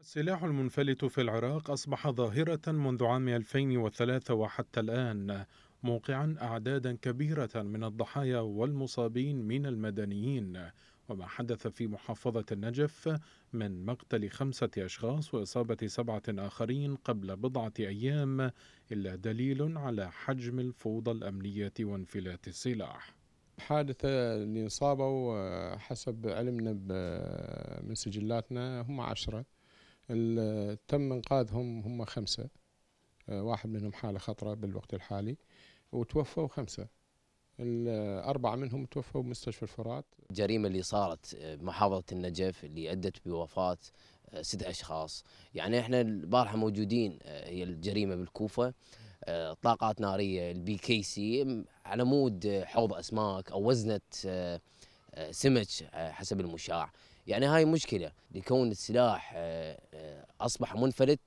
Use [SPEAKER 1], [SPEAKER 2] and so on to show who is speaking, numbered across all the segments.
[SPEAKER 1] السلاح المنفلت في العراق أصبح ظاهرة منذ عام 2003 وحتى الآن موقعا أعدادا كبيرة من الضحايا والمصابين من المدنيين وما حدث في محافظة النجف من مقتل خمسة أشخاص وإصابة سبعة آخرين قبل بضعة أيام إلا دليل
[SPEAKER 2] على حجم الفوضى الأمنية وانفلات السلاح الحادثة اللي انصابوا آه، حسب علمنا آه، من سجلاتنا هم عشرة تم انقاذهم هم خمسه آه، واحد منهم حاله خطره بالوقت الحالي وتوفوا خمسه الأربعة منهم توفوا بمستشفى الفرات
[SPEAKER 3] الجريمة اللي صارت بمحافظة آه، النجف اللي أدت بوفاة آه، ست أشخاص يعني إحنا البارحة موجودين هي الجريمة بالكوفة طاقات نارية البي كي سي على مود حوض أسماك أو وزنة سمك آه، حسب المشاع يعني هاي مشكله لكون السلاح آه، آه، اصبح منفلت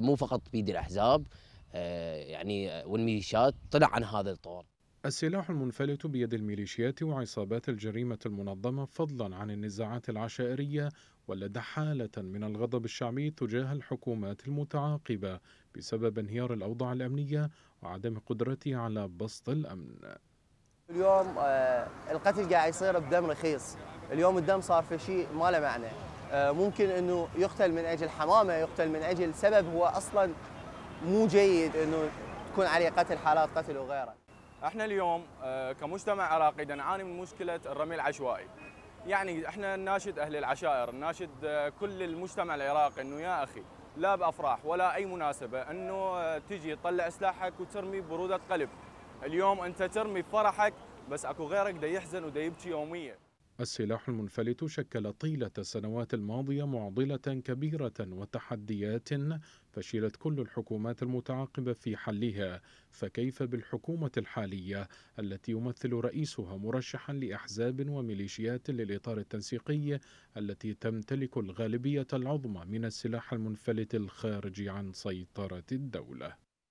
[SPEAKER 3] مو فقط بيد الاحزاب يعني والميليشيات طلع عن هذا الطور السلاح المنفلت بيد الميليشيات وعصابات
[SPEAKER 1] الجريمة المنظمة فضلا عن النزاعات العشائرية ولد حالة من الغضب الشعبي تجاه الحكومات المتعاقبة بسبب انهيار الأوضاع الأمنية وعدم قدرتها على بسط الأمن
[SPEAKER 4] اليوم آه، القتل قاعد يصير بدم رخيص اليوم الدم صار في شيء ما له معنى آه، ممكن انه يقتل من اجل حمامه يقتل من اجل سبب هو اصلا مو جيد انه تكون عليه قتل حالات قتل وغيره احنا اليوم آه، كمجتمع عراقي نعاني من مشكله الرمي العشوائي يعني احنا نناشد اهل العشائر نناشد كل المجتمع العراقي انه يا اخي لا بافراح ولا اي مناسبه انه تجي تطلع سلاحك وترمي بروده قلب اليوم انت ترمي بفرحك بس اكو غيرك دا يحزن ودا يبكي يوميا
[SPEAKER 1] السلاح المنفلت شكل طيلة السنوات الماضية معضلة كبيرة وتحديات فشلت كل الحكومات المتعاقبة في حلها فكيف بالحكومة الحالية التي يمثل رئيسها مرشحا لأحزاب وميليشيات للإطار التنسيقي التي تمتلك الغالبية العظمى من السلاح المنفلت الخارج عن سيطرة الدولة